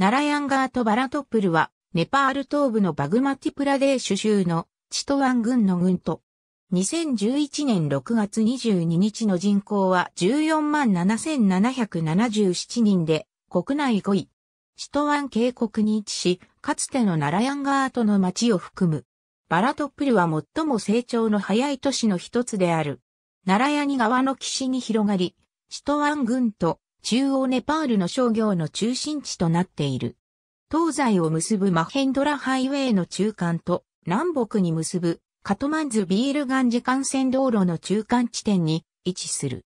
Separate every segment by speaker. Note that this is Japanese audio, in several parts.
Speaker 1: ナラヤンガート・バラトップルは、ネパール東部のバグマティプラデーシュ州のチトワン軍の軍と、2011年6月22日の人口は14万7777人で、国内5位。チトワン渓谷に位置し、かつてのナラヤンガートの町を含む。バラトップルは最も成長の早い都市の一つである。ナラヤニ川の岸に広がり、チトワン軍と中央ネパールの商業の中心地となっている。東西を結ぶマヘンドラハイウェイの中間と南北に結ぶカトマンズビールガンジ幹線道路の中間地点に位置する。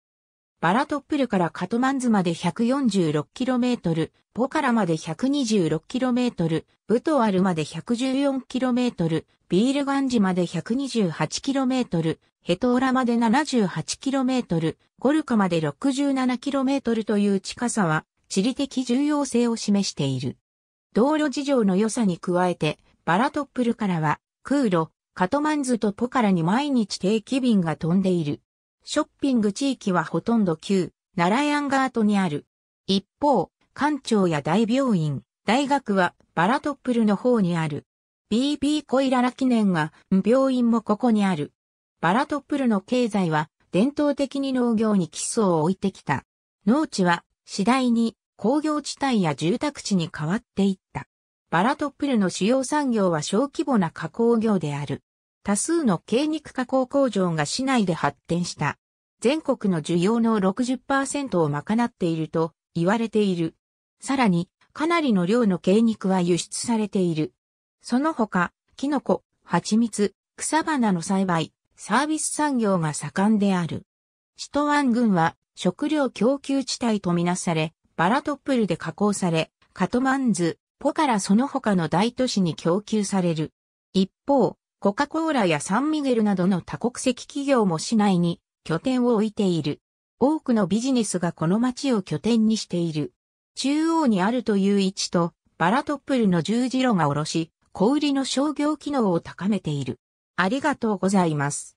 Speaker 1: バラトップルからカトマンズまで 146km、ポカラまで 126km、ブトワルまで 114km、ビールガンジまで 128km、ヘトーラまで 78km、ゴルカまで 67km という近さは地理的重要性を示している。道路事情の良さに加えて、バラトップルからは空路、カトマンズとポカラに毎日定期便が飛んでいる。ショッピング地域はほとんど旧、奈良ヤンガートにある。一方、官庁や大病院、大学はバラトップルの方にある。BB コイララ記念が、病院もここにある。バラトップルの経済は、伝統的に農業に基礎を置いてきた。農地は、次第に工業地帯や住宅地に変わっていった。バラトップルの主要産業は小規模な加工業である。多数の軽肉加工工場が市内で発展した。全国の需要の60%を賄っていると言われている。さらに、かなりの量の軽肉は輸出されている。その他、キノコ、蜂蜜、草花の栽培、サービス産業が盛んである。シトワン郡は食料供給地帯とみなされ、バラトップルで加工され、カトマンズ、ポからその他の大都市に供給される。一方、コカ・コーラやサンミゲルなどの多国籍企業も市内に拠点を置いている。多くのビジネスがこの街を拠点にしている。中央にあるという位置と、バラトップルの十字路が下ろし、小売りの商業機能を高めている。ありがとうございます。